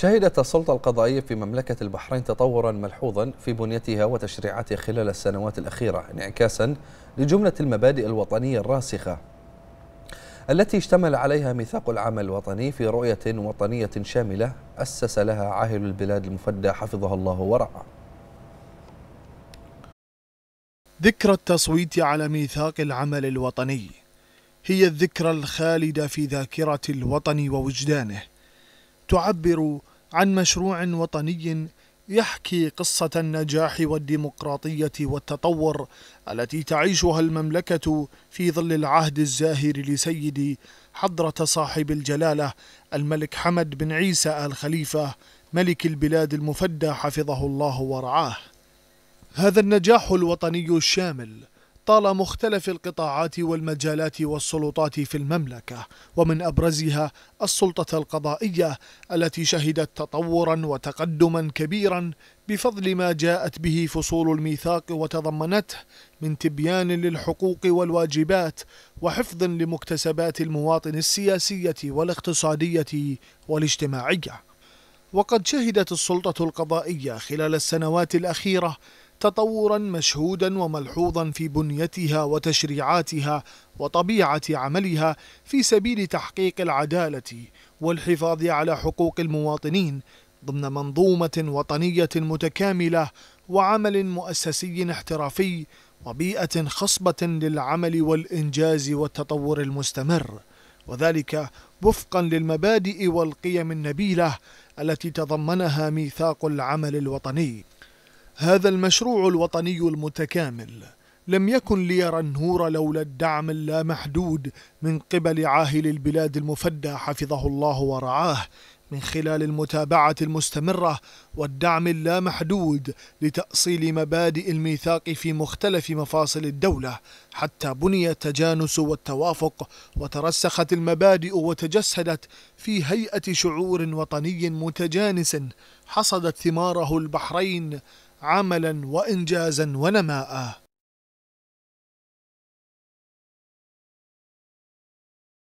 شهدت السلطة القضائية في مملكة البحرين تطورا ملحوظا في بنيتها وتشريعاتها خلال السنوات الأخيرة انعكاسا لجملة المبادئ الوطنية الراسخة التي اشتمل عليها ميثاق العمل الوطني في رؤية وطنية شاملة أسس لها عاهل البلاد المفدى حفظه الله ورعاه ذكرى التصويت على ميثاق العمل الوطني هي الذكرى الخالدة في ذاكرة الوطن ووجدانه تعبر عن مشروع وطني يحكي قصة النجاح والديمقراطية والتطور التي تعيشها المملكة في ظل العهد الزاهر لسيدي حضرة صاحب الجلالة الملك حمد بن عيسى آل خليفة ملك البلاد المفدى حفظه الله ورعاه. هذا النجاح الوطني الشامل طال مختلف القطاعات والمجالات والسلطات في المملكة ومن أبرزها السلطة القضائية التي شهدت تطورا وتقدما كبيرا بفضل ما جاءت به فصول الميثاق وتضمنته من تبيان للحقوق والواجبات وحفظ لمكتسبات المواطن السياسية والاقتصادية والاجتماعية وقد شهدت السلطة القضائية خلال السنوات الأخيرة تطورا مشهودا وملحوظا في بنيتها وتشريعاتها وطبيعه عملها في سبيل تحقيق العداله والحفاظ على حقوق المواطنين ضمن منظومه وطنيه متكامله وعمل مؤسسي احترافي وبيئه خصبه للعمل والانجاز والتطور المستمر وذلك وفقا للمبادئ والقيم النبيله التي تضمنها ميثاق العمل الوطني هذا المشروع الوطني المتكامل لم يكن ليرى النور لولا الدعم اللامحدود من قبل عاهل البلاد المفدى حفظه الله ورعاه من خلال المتابعة المستمرة والدعم اللامحدود لتأصيل مبادئ الميثاق في مختلف مفاصل الدولة حتى بني التجانس والتوافق وترسخت المبادئ وتجسدت في هيئة شعور وطني متجانس حصدت ثماره البحرين عملا وإنجازا ونماء